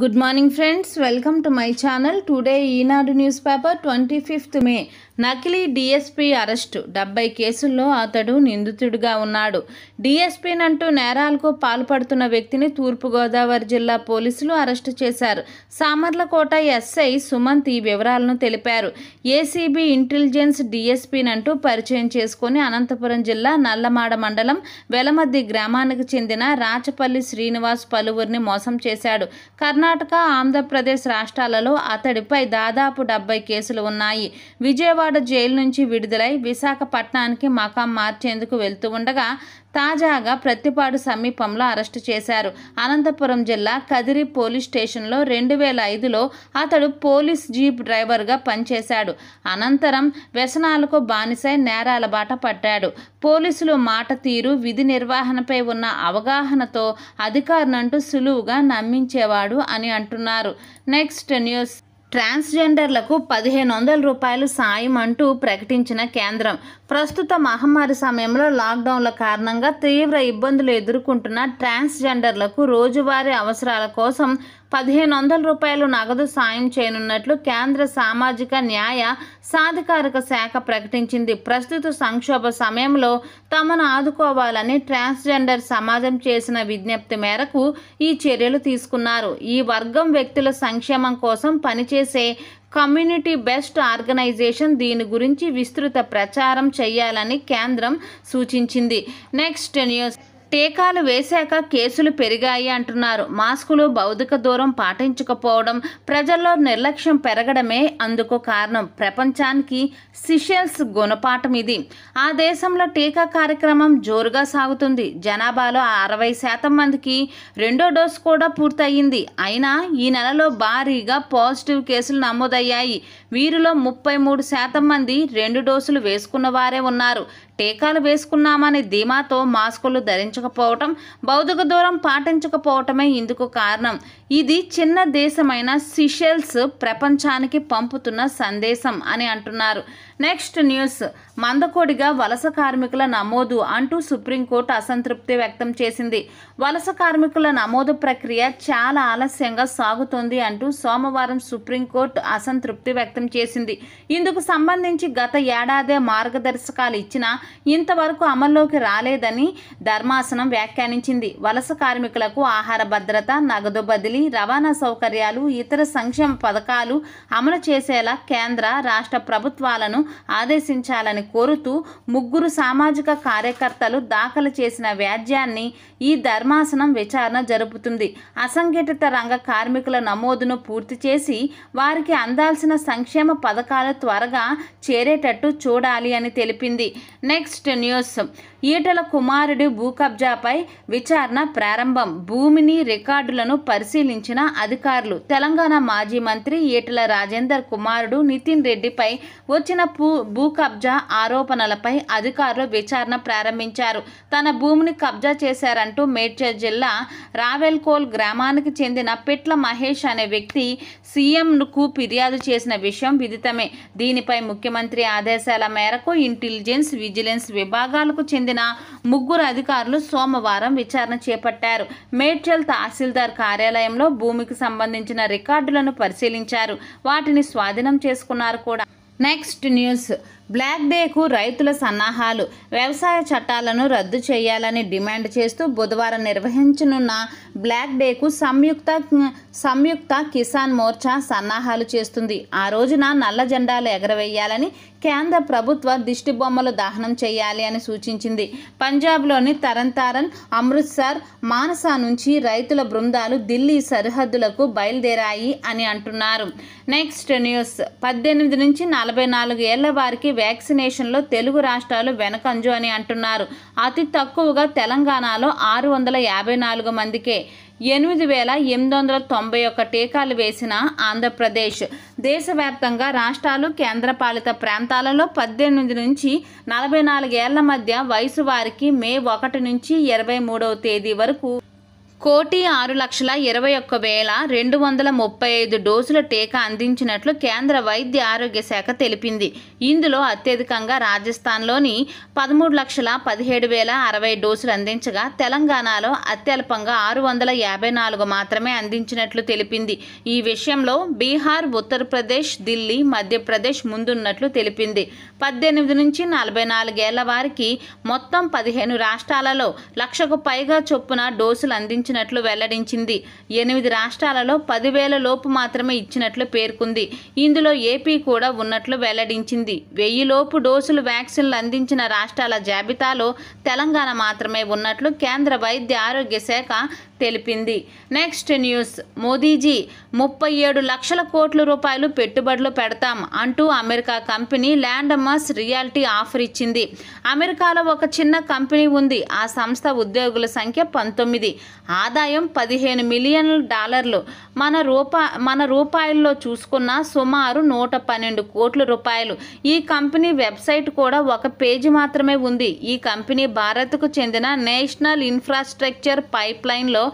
good morning friends welcome to my channel today Eenadu news paper twenty fifth May నకిలీ DSP arrest డెబ్బై కేసుల్లో అతడు నిందితుడిగా ఉన్నాడు డిఎస్పీనంటూ నేరాలకు పాల్పడుతున్న వ్యక్తిని తూర్పుగోదావరి జిల్లా పోలీసులు అరెస్టు చేశారు సామర్లకోట ఎస్ఐ సుమంత్ ఈ వివరాలను తెలిపారు ఏసీబీ ఇంటెలిజెన్స్ డిఎస్పీనంటూ పరిచయం చేసుకుని అనంతపురం జిల్లా నల్లమాడ మండలం వెలమద్ది గ్రామానికి చెందిన రాచపల్లి శ్రీనివాస్ పలువురిని మోసం చేశాడు కర్ణ కర్ణాటక ఆంధ్రప్రదేశ్ రాష్ట్రాలలో అతడిపై దాదాపు డెబ్బై కేసులు ఉన్నాయి విజయవాడ జైలు నుంచి విడుదలై విశాఖపట్నానికి మకాం మార్చేందుకు వెళ్తూ ఉండగా తాజాగా ప్రత్తిపాడు సమీపంలో అరెస్టు చేశారు అనంతపురం జిల్లా కదిరి పోలీస్ స్టేషన్లో రెండు వేల ఐదులో అతడు పోలీస్ జీప్ డ్రైవర్గా పనిచేశాడు అనంతరం వ్యసనాలకు బానిసై నేరాల బాట పట్టాడు పోలీసులు మాట తీరు విధి నిర్వహణపై ఉన్న అవగాహనతో అధికారులంటూ సులువుగా నమ్మించేవాడు అని అంటున్నారు నెక్స్ట్ న్యూస్ ట్రాన్స్జెండర్లకు పదిహేను వందల రూపాయలు సాయం అంటూ ప్రకటించిన కేంద్రం ప్రస్తుత మహమ్మారి సమయంలో లాక్డౌన్ల కారణంగా తీవ్ర ఇబ్బందులు ఎదుర్కొంటున్న ట్రాన్స్జెండర్లకు రోజువారీ అవసరాల కోసం పదిహేను వందల రూపాయలు నగదు సాయం చేయనున్నట్లు కేంద్ర సామాజిక న్యాయ సాధికారిక శాఖ ప్రకటించింది ప్రస్తుత సంక్షోభ సమయంలో తమను ఆదుకోవాలని ట్రాన్స్జెండర్ సమాజం చేసిన విజ్ఞప్తి మేరకు ఈ చర్యలు తీసుకున్నారు ఈ వర్గం వ్యక్తుల సంక్షేమం కోసం పనిచేసే కమ్యూనిటీ బెస్ట్ ఆర్గనైజేషన్ దీని గురించి విస్తృత ప్రచారం చేయాలని కేంద్రం సూచించింది నెక్స్ట్ న్యూస్ టీకాలు వేశాక కేసులు పెరిగాయి అంటున్నారు మాస్కులు భౌతిక దూరం పాటించకపోవడం ప్రజల్లో నిర్లక్ష్యం పెరగడమే అందుకు కారణం ప్రపంచానికి సిషెల్స్ గుణపాఠం ఇది ఆ దేశంలో టీకా కార్యక్రమం జోరుగా సాగుతుంది జనాభాలో అరవై శాతం మందికి రెండో డోస్ కూడా పూర్తయింది అయినా ఈ నెలలో భారీగా పాజిటివ్ కేసులు నమోదయ్యాయి వీరిలో ముప్పై మూడు శాతం మంది రెండు డోసులు వేసుకున్న వారే ఉన్నారు టీకాలు వేసుకున్నామనే ధీమాతో మాస్కులు ధరించ పాటించకపోవటం భౌతిక దూరం పాటించకపోవటమే ఇందుకు కారణం ఇది చిన్న దేశమైన సిషెల్స్ ప్రపంచానికి పంపుతున్న సందేశం అని అంటున్నారు నెక్స్ట్ న్యూస్ మందకోడిగా వలస కార్మికుల నమోదు అంటూ సుప్రీంకోర్టు అసంతృప్తి వ్యక్తం చేసింది వలస కార్మికుల నమోదు ప్రక్రియ చాలా ఆలస్యంగా సాగుతోంది అంటూ సోమవారం సుప్రీంకోర్టు అసంతృప్తి వ్యక్తం చేసింది ఇందుకు సంబంధించి గత ఏడాదే మార్గదర్శకాలు ఇచ్చినా ఇంతవరకు అమల్లోకి రాలేదని ధర్మాసనం వ్యాఖ్యానించింది వలస కార్మికులకు ఆహార భద్రత నగదు బదిలీ రవాణా సౌకర్యాలు ఇతర సంక్షేమ పథకాలు అమలు చేసేలా కేంద్ర రాష్ట్ర ప్రభుత్వాలను ఆదేశించాలని కోరుతూ ముగ్గురు సామాజిక కార్యకర్తలు దాఖలు చేసిన వ్యాజ్యాన్ని ఈ ధర్మాసనం విచారణ జరుపుతుంది అసంఘటిత రంగ కార్మికుల నమోదును పూర్తి చేసి వారికి అందాల్సిన సంక్షేమ పథకాలు త్వరగా చేరేటట్టు చూడాలి అని తెలిపింది నెక్స్ట్ న్యూస్ ఈటల కుమారుడి భూ కబ్జాపై విచారణ ప్రారంభం భూమిని రికార్డులను పరిశీలించిన అధికారులు తెలంగాణ మాజీ మంత్రి ఈటల రాజేందర్ కుమారుడు నితిన్ రెడ్డిపై వచ్చిన భూ భూ కబ్జా ఆరోపణలపై అధికారులు విచారణ ప్రారంభించారు తన భూమిని కబ్జా చేశారంటూ మేడ్చల్ జిల్లా రావెల్కోల్ గ్రామానికి చెందిన పిట్ల మహేష్ అనే వ్యక్తి సీఎంకు ఫిర్యాదు చేసిన విషయం విదితమే దీనిపై ముఖ్యమంత్రి ఆదేశాల మేరకు ఇంటెలిజెన్స్ విజిలెన్స్ విభాగాలకు చెందిన ముగ్గురు అధికారులు సోమవారం విచారణ చేపట్టారు మేడ్చల్ తహసీల్దార్ కార్యాలయంలో భూమికి సంబంధించిన రికార్డులను పరిశీలించారు వాటిని స్వాధీనం చేసుకున్నారు కూడా Next news బ్లాక్ డేకు రైతుల సన్నాహాలు వ్యవసాయ చట్టాలను రద్దు చేయాలని డిమాండ్ చేస్తూ బుధవారం నిర్వహించనున్న బ్లాక్ డేకు సంయుక్త సంయుక్త కిసాన్ మోర్చా సన్నాహాలు చేస్తుంది ఆ రోజున నల్ల జెండాలు ఎగరవేయాలని కేంద్ర ప్రభుత్వ దిష్టి బొమ్మలు దహనం చేయాలి అని సూచించింది పంజాబ్లోని తరణ్ అమృత్సర్ మానసా నుంచి రైతుల బృందాలు ఢిల్లీ సరిహద్దులకు బయలుదేరాయి అని అంటున్నారు నెక్స్ట్ న్యూస్ పద్దెనిమిది నుంచి నలభై నాలుగు ఏళ్ల వారికి వ్యాక్సినేషన్లో తెలుగు రాష్ట్రాలు వెనకంజు అని అంటున్నారు అతి తక్కువగా తెలంగాణలో ఆరు వందల యాభై నాలుగు మందికే ఎనిమిది వేల ఎనిమిది వందల తొంభై ఒక్క టీకాలు వేసిన ఆంధ్రప్రదేశ్ దేశవ్యాప్తంగా రాష్ట్రాలు కేంద్రపాలిత ప్రాంతాలలో పద్దెనిమిది నుంచి నలభై నాలుగేళ్ల మధ్య వయసు వారికి మే ఒకటి నుంచి ఇరవై మూడవ తేదీ వరకు కోటి ఆరు లక్షల ఇరవై ఒక్క వేల రెండు వందల ముప్పై ఐదు డోసుల టీకా అందించినట్లు కేంద్ర వైద్య ఆరోగ్య శాఖ తెలిపింది ఇందులో అత్యధికంగా రాజస్థాన్లోని పదమూడు లక్షల పదిహేడు వేల అరవై డోసులు అందించగా తెలంగాణలో అత్యల్పంగా ఆరు వందల యాభై నాలుగు మాత్రమే అందించినట్లు తెలిపింది ఈ విషయంలో బీహార్ ఉత్తరప్రదేశ్ ఢిల్లీ మధ్యప్రదేశ్ ముందున్నట్లు తెలిపింది పద్దెనిమిది నుంచి నలభై నాలుగేళ్ల వారికి మొత్తం పదిహేను రాష్ట్రాలలో లక్షకు పైగా చొప్పున డోసులు అందించారు ఇచ్చినట్లు వెల్లడించింది ఎనిమిది రాష్ట్రాలలో పదివేల లోపు మాత్రమే ఇచ్చినట్లు పేర్కొంది ఇందులో ఏపీ కూడా ఉన్నట్లు వెల్లడించింది వెయ్యి లోపు డోసులు వ్యాక్సిన్లు అందించిన రాష్ట్రాల జాబితాలో తెలంగాణ మాత్రమే ఉన్నట్లు కేంద్ర వైద్య ఆరోగ్య శాఖ తెలిపింది నెక్స్ట్ న్యూస్ మోదీజీ ముప్పై ఏడు లక్షల కోట్ల రూపాయలు పెట్టుబడులు పెడతాం అంటూ America company Landmass reality offer ఇచ్చింది అమెరికాలో ఒక చిన్న కంపెనీ ఉంది ఆ సంస్థ ఉద్యోగుల సంఖ్య పంతొమ్మిది ఆ ఆదాయం పదిహేను మిలియన్ల డాలర్లు మన రూపా మన రూపాయల్లో చూసుకున్న సుమారు నూట పన్నెండు కోట్ల రూపాయలు ఈ కంపెనీ వెబ్సైట్ కూడా ఒక పేజీ మాత్రమే ఉంది ఈ కంపెనీ భారత్కు చెందిన నేషనల్ ఇన్ఫ్రాస్ట్రక్చర్ పైప్లైన్లో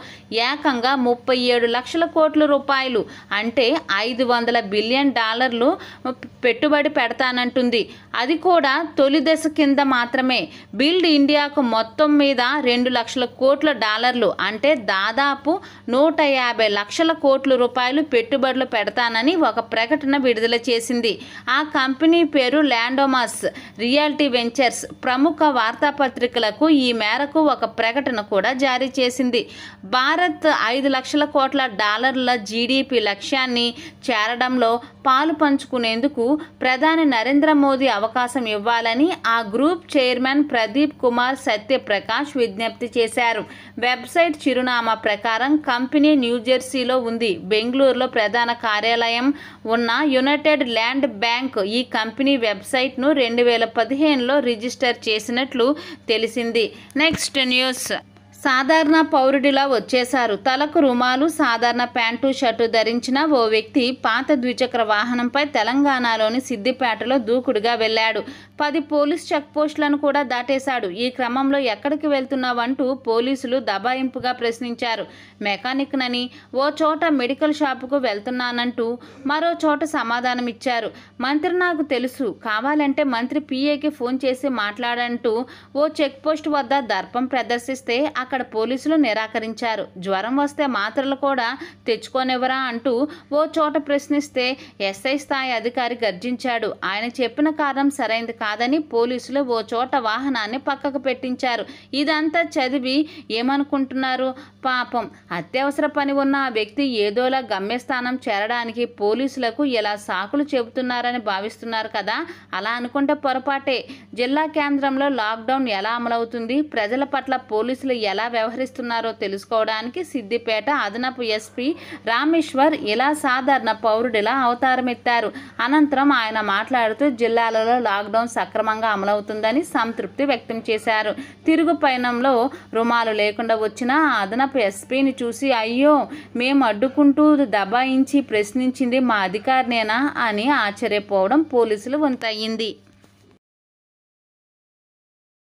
ఏకంగా ముప్పై ఏడు లక్షల కోట్ల రూపాయలు అంటే ఐదు వందల బిలియన్ డాలర్లు పెట్టుబడి పెడతానంటుంది అది కూడా తొలి దశ కింద మాత్రమే బిల్డ్ ఇండియాకు మొత్తం మీద రెండు లక్షల కోట్ల డాలర్లు అంటే దాదాపు నూట యాభై లక్షల కోట్ల రూపాయలు పెట్టుబడులు పెడతానని ఒక ప్రకటన విడుదల చేసింది ఆ కంపెనీ పేరు ల్యాండోమాస్ రియాలిటీ వెంచర్స్ ప్రముఖ వార్తాపత్రికలకు ఈ మేరకు ఒక ప్రకటన కూడా జారీ చేసింది భారత్ ఐదు లక్షల కోట్ల డాలర్ల జీడిపి లక్ష్యాన్ని చేరడంలో పాలు పంచుకునేందుకు ప్రధాని నరేంద్ర మోదీ అవకాశం ఇవ్వాలని ఆ గ్రూప్ చైర్మన్ ప్రదీప్ కుమార్ సత్యప్రకాష్ విజ్ఞప్తి చేశారు వెబ్సైట్ చిరు చిరునామా ప్రకారం కంపెనీ న్యూజెర్సీలో ఉంది బెంగళూరులో ప్రధాన కార్యాలయం ఉన్న యునైటెడ్ ల్యాండ్ బ్యాంక్ ఈ కంపెనీ వెబ్సైట్ను రెండు వేల పదిహేనులో రిజిస్టర్ చేసినట్లు తెలిసింది నెక్స్ట్ న్యూస్ సాధారణ పౌరుడిలా వచ్చేశారు తలకు రుమాలు సాధారణ ప్యాంటు షర్టు ధరించిన ఓ వ్యక్తి పాత ద్విచక్ర వాహనంపై తెలంగాణలోని సిద్దిపేటలో దూకుడుగా వెళ్లాడు పది పోలీస్ చెక్ పోస్టులను కూడా దాటేశాడు ఈ క్రమంలో ఎక్కడికి వెళ్తున్నావంటూ పోలీసులు దబాయింపుగా ప్రశ్నించారు మెకానిక్నని ఓ చోట మెడికల్ షాపుకు వెళ్తున్నానంటూ మరో చోట సమాధానమిచ్చారు మంత్రి నాకు తెలుసు కావాలంటే మంత్రి పీఏకి ఫోన్ చేసి మాట్లాడంటూ ఓ చెక్ పోస్ట్ వద్ద దర్పం ప్రదర్శిస్తే అక్కడ అక్కడ పోలీసులు నిరాకరించారు జ్వరం వస్తే మాత్రలు కూడా తెచ్చుకోనివ్వరా అంటూ ఓ చోట ప్రశ్నిస్తే ఎస్ఐ స్థాయి అధికారి గర్జించాడు ఆయన చెప్పిన కారణం సరైంది కాదని పోలీసులు ఓ చోట వాహనాన్ని పక్కకు పెట్టించారు ఇదంతా చదివి ఏమనుకుంటున్నారు పాపం అత్యవసర పని ఉన్న ఆ వ్యక్తి ఏదోలా గమ్యస్థానం చేరడానికి పోలీసులకు ఇలా సాకులు చెబుతున్నారని భావిస్తున్నారు కదా అలా అనుకుంటే పొరపాటే జిల్లా కేంద్రంలో లాక్డౌన్ ఎలా అమలవుతుంది ప్రజల పట్ల పోలీసులు ఎలా ఎలా వ్యవహరిస్తున్నారో తెలుసుకోవడానికి సిద్దిపేట అదనపు ఎస్పీ రామేశ్వర్ ఇలా సాధారణ పౌరుడిలా అవతారమెత్తారు అనంతరం ఆయన మాట్లాడుతూ జిల్లాలలో లాక్డౌన్ సక్రమంగా అమలవుతుందని సంతృప్తి వ్యక్తం చేశారు తిరుగు పయనంలో రుమాలు లేకుండా వచ్చిన అదనపు ఎస్పీని చూసి అయ్యో మేము అడ్డుకుంటూ దబాయించి ప్రశ్నించింది మా అధికారినేనా అని ఆశ్చర్యపోవడం పోలీసులు వంతయింది